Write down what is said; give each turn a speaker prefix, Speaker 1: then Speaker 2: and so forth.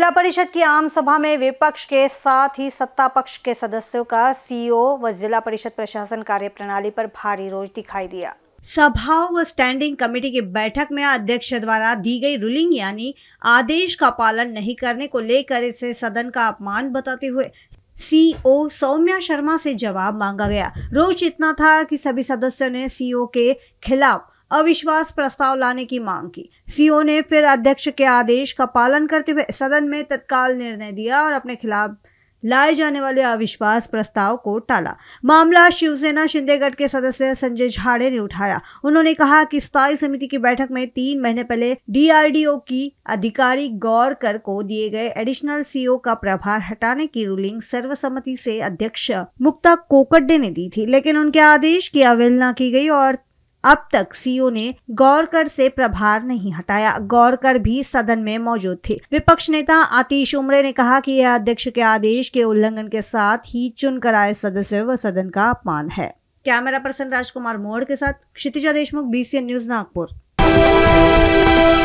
Speaker 1: जिला परिषद की आम सभा में विपक्ष के साथ ही सत्ता पक्ष के सदस्यों का सीईओ व जिला परिषद प्रशासन कार्यप्रणाली पर भारी रोष दिखाई दिया सभा व स्टैंडिंग कमेटी की बैठक में अध्यक्ष द्वारा दी गई रूलिंग यानी आदेश का पालन नहीं करने को लेकर इसे सदन का अपमान बताते हुए सीओ सौम्या शर्मा से जवाब मांगा गया रोष इतना था कि सभी सदस्यों ने सीओ के खिलाफ अविश्वास प्रस्ताव लाने की मांग की सीओ ने फिर अध्यक्ष के आदेश का पालन करते हुए सदन में तत्काल निर्णय दिया और अपने खिलाफ लाए जाने वाले अविश्वास प्रस्ताव को टाला मामला शिवसेना शिंदेगढ़ के सदस्य संजय झाड़े ने उठाया उन्होंने कहा कि स्थायी समिति की बैठक में तीन महीने पहले डीआरडीओ की अधिकारी गौरकर को दिए गए एडिशनल सीओ का प्रभार हटाने की रूलिंग सर्वसम्मति से अध्यक्ष मुक्ता कोकड्डे ने दी थी लेकिन उनके आदेश की अवहेलना की गई और अब तक सीओ ने गौरकर से प्रभार नहीं हटाया गौरकर भी सदन में मौजूद थे विपक्ष नेता आतिश उमरे ने कहा कि यह अध्यक्ष के आदेश के उल्लंघन के साथ ही चुनकर आए सदस्य व सदन का अपमान है कैमरा पर्सन राजकुमार मोड़ के साथ क्षितिजा देशमुख बीसीएन न्यूज नागपुर